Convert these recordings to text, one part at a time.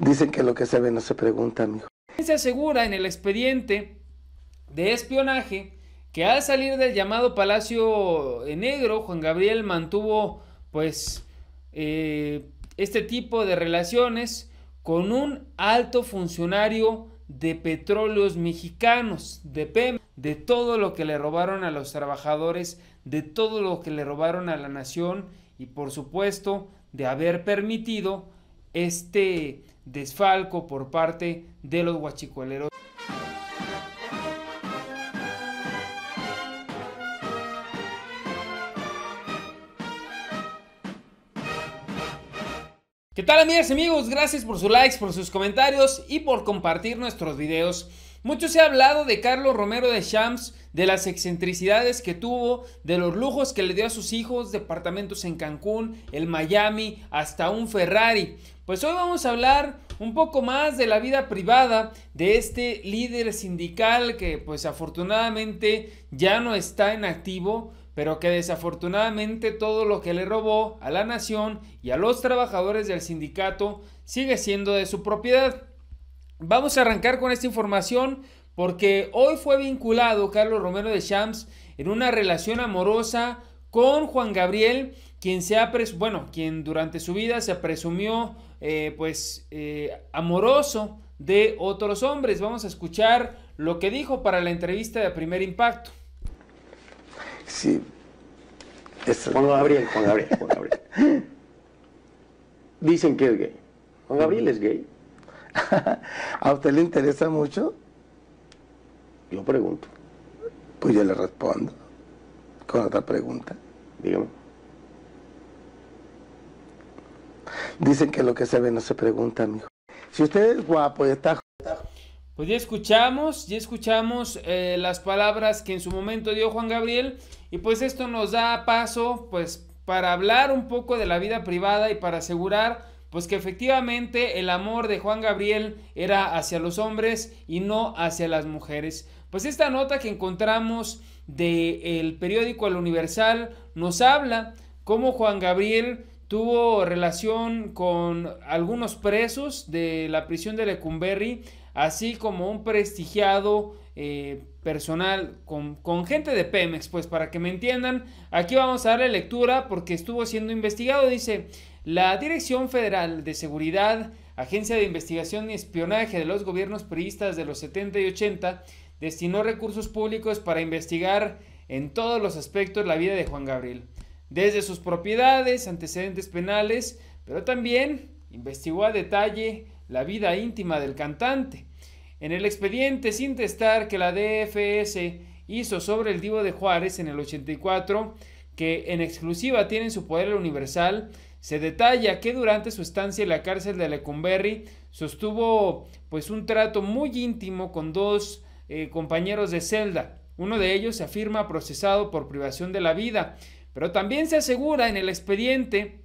Dicen que lo que se ve no se pregunta, mijo. Se asegura en el expediente de espionaje que al salir del llamado Palacio Negro, Juan Gabriel mantuvo pues eh, este tipo de relaciones con un alto funcionario de petróleos mexicanos, de PEM, de todo lo que le robaron a los trabajadores, de todo lo que le robaron a la nación y por supuesto de haber permitido este desfalco por parte de los guachicoleros. ¿Qué tal amigas y amigos? Gracias por sus likes, por sus comentarios y por compartir nuestros videos. Mucho se ha hablado de Carlos Romero de Shams, de las excentricidades que tuvo, de los lujos que le dio a sus hijos, departamentos en Cancún, el Miami, hasta un Ferrari. Pues hoy vamos a hablar un poco más de la vida privada de este líder sindical que pues afortunadamente ya no está en activo, pero que desafortunadamente todo lo que le robó a la nación y a los trabajadores del sindicato sigue siendo de su propiedad. Vamos a arrancar con esta información porque hoy fue vinculado Carlos Romero de Champs en una relación amorosa con Juan Gabriel, quien se ha bueno, quien durante su vida se presumió eh, pues eh, amoroso de otros hombres. Vamos a escuchar lo que dijo para la entrevista de Primer Impacto. Sí. Juan Gabriel, Juan Gabriel, Juan Gabriel. Dicen que es gay. Juan Gabriel es gay. ¿A usted le interesa mucho? Yo pregunto. Pues yo le respondo con otra pregunta. Dígame. Dicen que lo que se ve no se pregunta, mijo. Si usted es guapo y está... Pues ya escuchamos, ya escuchamos eh, las palabras que en su momento dio Juan Gabriel y pues esto nos da paso pues para hablar un poco de la vida privada y para asegurar pues que efectivamente el amor de Juan Gabriel era hacia los hombres y no hacia las mujeres. Pues esta nota que encontramos del periódico El Universal nos habla cómo Juan Gabriel tuvo relación con algunos presos de la prisión de Lecumberri, así como un prestigiado eh, personal con, con, gente de Pemex, pues para que me entiendan, aquí vamos a darle lectura porque estuvo siendo investigado, dice, la Dirección Federal de Seguridad, Agencia de Investigación y Espionaje de los Gobiernos Priistas de los 70 y 80, destinó recursos públicos para investigar en todos los aspectos la vida de Juan Gabriel desde sus propiedades, antecedentes penales, pero también investigó a detalle la vida íntima del cantante. En el expediente sin testar que la DFS hizo sobre el Divo de Juárez en el 84, que en exclusiva tiene su poder Universal, se detalla que durante su estancia en la cárcel de Lecumberri sostuvo pues un trato muy íntimo con dos eh, compañeros de celda. Uno de ellos se afirma procesado por privación de la vida, pero también se asegura en el expediente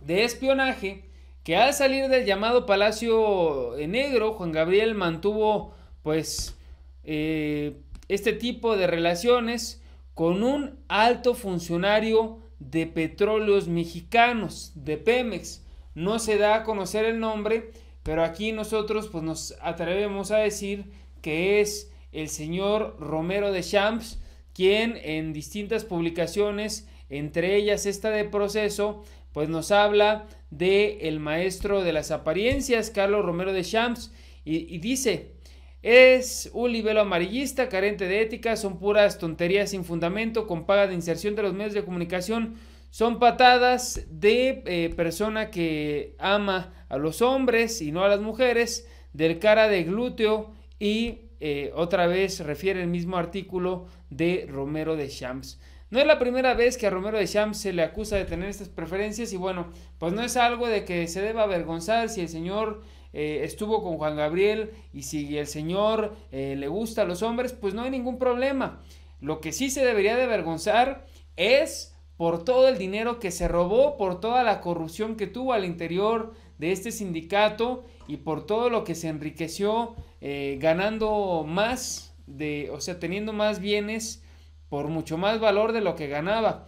de espionaje que al salir del llamado Palacio Negro, Juan Gabriel mantuvo pues eh, este tipo de relaciones con un alto funcionario de petróleos mexicanos, de Pemex. No se da a conocer el nombre, pero aquí nosotros pues nos atrevemos a decir que es el señor Romero de Champs, quien en distintas publicaciones entre ellas esta de proceso, pues nos habla de el maestro de las apariencias, Carlos Romero de Champs, y, dice, es un libelo amarillista, carente de ética, son puras tonterías sin fundamento, con paga de inserción de los medios de comunicación, son patadas de eh, persona que ama a los hombres y no a las mujeres, del cara de glúteo y eh, otra vez refiere el mismo artículo de Romero de Champs. No es la primera vez que a Romero de Champs se le acusa de tener estas preferencias y bueno, pues no es algo de que se deba avergonzar si el señor eh, estuvo con Juan Gabriel y si el señor eh, le gusta a los hombres, pues no hay ningún problema. Lo que sí se debería de avergonzar es por todo el dinero que se robó, por toda la corrupción que tuvo al interior de este sindicato y por todo lo que se enriqueció eh, ganando más de, o sea, teniendo más bienes por mucho más valor de lo que ganaba.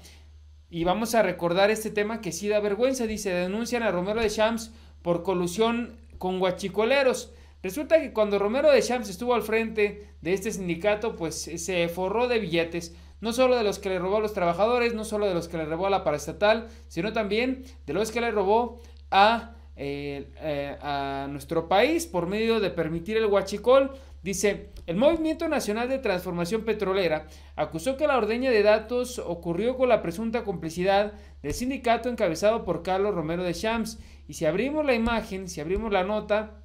Y vamos a recordar este tema que sí da vergüenza, dice, denuncian a Romero de Shams por colusión con guachicoleros. Resulta que cuando Romero de Shams estuvo al frente de este sindicato, pues eh, se forró de billetes, no solo de los que le robó a los trabajadores, no solo de los que le robó a la paraestatal, sino también de los que le robó a, eh, eh, a nuestro país por medio de permitir el guachicol. Dice, el Movimiento Nacional de Transformación Petrolera acusó que la ordeña de datos ocurrió con la presunta complicidad del sindicato encabezado por Carlos Romero de Shams. Y si abrimos la imagen, si abrimos la nota,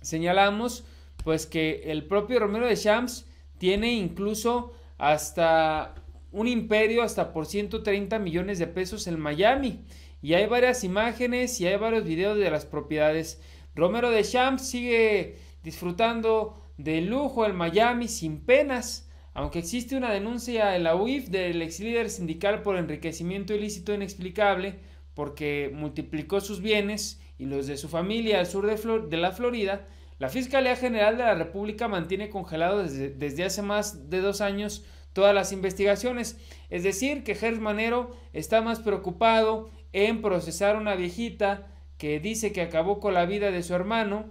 señalamos pues que el propio Romero de Shams tiene incluso hasta un imperio hasta por 130 millones de pesos en Miami. Y hay varias imágenes y hay varios videos de las propiedades. Romero de Shams sigue disfrutando de lujo el Miami sin penas, aunque existe una denuncia en la UIF del ex líder sindical por enriquecimiento ilícito e inexplicable porque multiplicó sus bienes y los de su familia al sur de, de la Florida, la Fiscalía General de la República mantiene congelado desde, hace más de dos años todas las investigaciones. Es decir, que Gers Manero está más preocupado en procesar a una viejita que dice que acabó con la vida de su hermano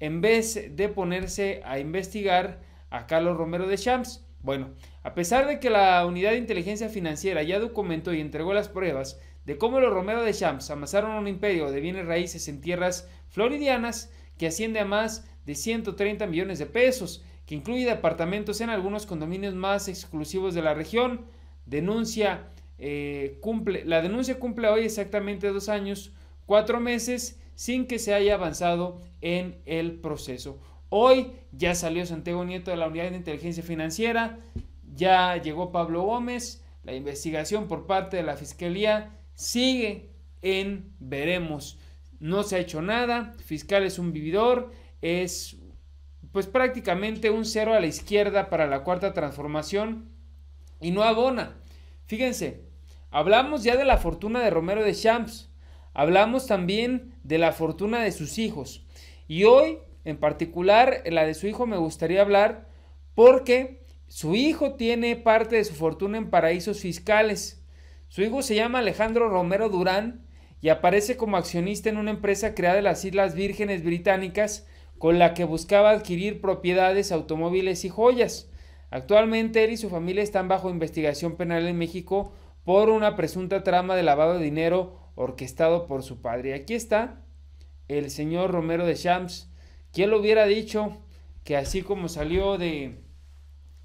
en vez de ponerse a investigar a Carlos Romero de Champs. Bueno, a pesar de que la Unidad de Inteligencia Financiera ya documentó y entregó las pruebas de cómo los Romero de Champs amasaron un imperio de bienes raíces en tierras floridianas que asciende a más de 130 millones de pesos, que incluye departamentos en algunos condominios más exclusivos de la región, denuncia, eh, cumple, la denuncia cumple hoy exactamente dos años, cuatro meses sin que se haya avanzado en el proceso. Hoy ya salió Santiago Nieto de la Unidad de Inteligencia Financiera, ya llegó Pablo Gómez, la investigación por parte de la Fiscalía sigue en veremos. No se ha hecho nada, fiscal es un vividor, es pues prácticamente un cero a la izquierda para la cuarta transformación y no abona. Fíjense, hablamos ya de la fortuna de Romero de Champs, Hablamos también de la fortuna de sus hijos. Y hoy, en particular, la de su hijo me gustaría hablar porque su hijo tiene parte de su fortuna en paraísos fiscales. Su hijo se llama Alejandro Romero Durán y aparece como accionista en una empresa creada en las Islas Vírgenes Británicas con la que buscaba adquirir propiedades, automóviles y joyas. Actualmente él y su familia están bajo investigación penal en México por una presunta trama de lavado de dinero orquestado por su padre. Aquí está el señor Romero de Shams. ¿Quién lo hubiera dicho que así como salió de,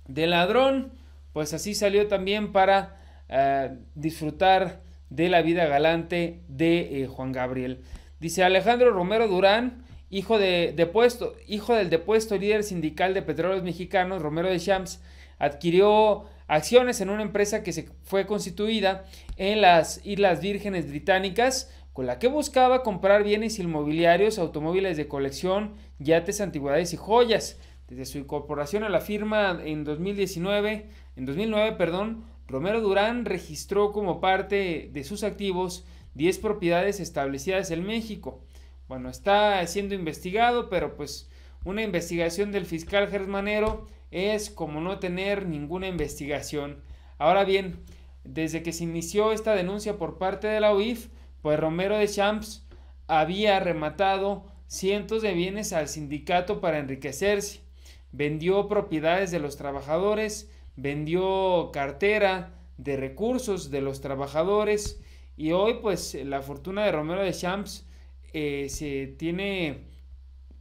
ladrón, pues así salió también para eh, disfrutar de la vida galante de eh, Juan Gabriel? Dice Alejandro Romero Durán, hijo, de, puesto hijo del depuesto líder sindical de petróleos mexicanos, Romero de Shams, adquirió acciones en una empresa que se fue constituida en las Islas Vírgenes Británicas, con la que buscaba comprar bienes inmobiliarios, automóviles de colección, yates, antigüedades y joyas. Desde su incorporación a la firma en 2019, en 2009, perdón, Romero Durán registró como parte de sus activos 10 propiedades establecidas en México. Bueno, está siendo investigado, pero pues una investigación del fiscal germanero es como no tener ninguna investigación. Ahora bien, desde que se inició esta denuncia por parte de la UIF, pues Romero de Champs había rematado cientos de bienes al sindicato para enriquecerse. Vendió propiedades de los trabajadores, vendió cartera de recursos de los trabajadores y hoy pues la fortuna de Romero de Champs eh, se tiene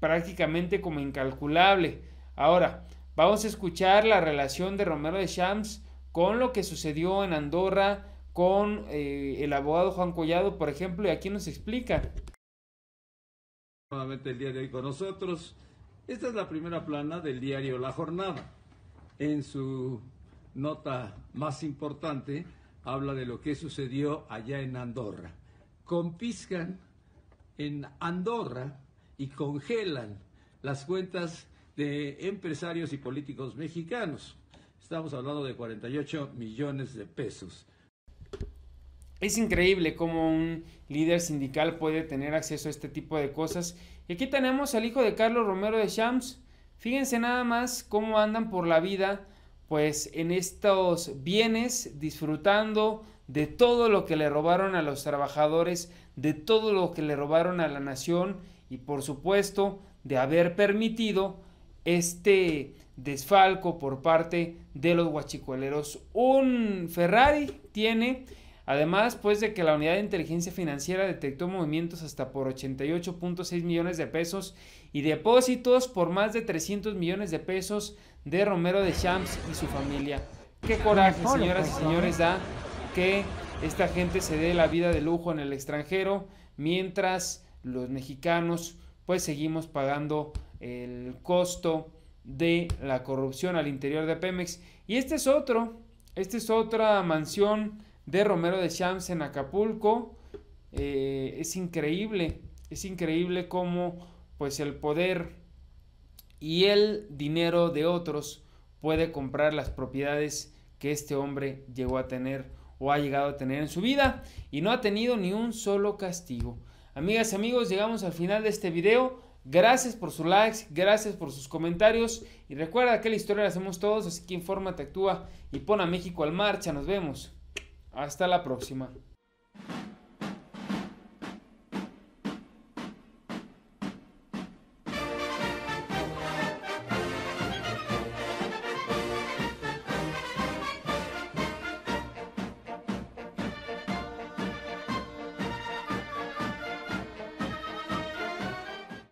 prácticamente como incalculable. Ahora, vamos a escuchar la relación de Romero de Shams con lo que sucedió en Andorra con eh, el abogado Juan Collado, por ejemplo, y aquí nos explica. Nuevamente el día de hoy con nosotros. Esta es la primera plana del diario La Jornada. En su nota más importante habla de lo que sucedió allá en Andorra. Confiscan en Andorra y congelan las cuentas de empresarios y políticos mexicanos. Estamos hablando de 48 millones de pesos. Es increíble cómo un líder sindical puede tener acceso a este tipo de cosas. Y aquí tenemos al hijo de Carlos Romero de Shams. Fíjense nada más cómo andan por la vida, pues en estos bienes, disfrutando de todo lo que le robaron a los trabajadores, de todo lo que le robaron a la nación y por supuesto de haber permitido este desfalco por parte de los guachicoleros. Un Ferrari tiene, además pues de que la unidad de inteligencia financiera detectó movimientos hasta por 88.6 millones de pesos y depósitos por más de 300 millones de pesos de Romero de Champs y su familia. Qué coraje, señoras y señores, da que esta gente se dé la vida de lujo en el extranjero mientras los mexicanos pues seguimos pagando el costo de la corrupción al interior de Pemex. Y este es otro, esta es otra mansión de Romero de Champs en Acapulco. Eh, es increíble, es increíble cómo pues el poder y el dinero de otros puede comprar las propiedades que este hombre llegó a tener o ha llegado a tener en su vida y no ha tenido ni un solo castigo. Amigas y amigos, llegamos al final de este video. Gracias por sus likes, gracias por sus comentarios y recuerda que la historia la hacemos todos, así que infórmate, actúa y pon a México al marcha. Nos vemos. Hasta la próxima.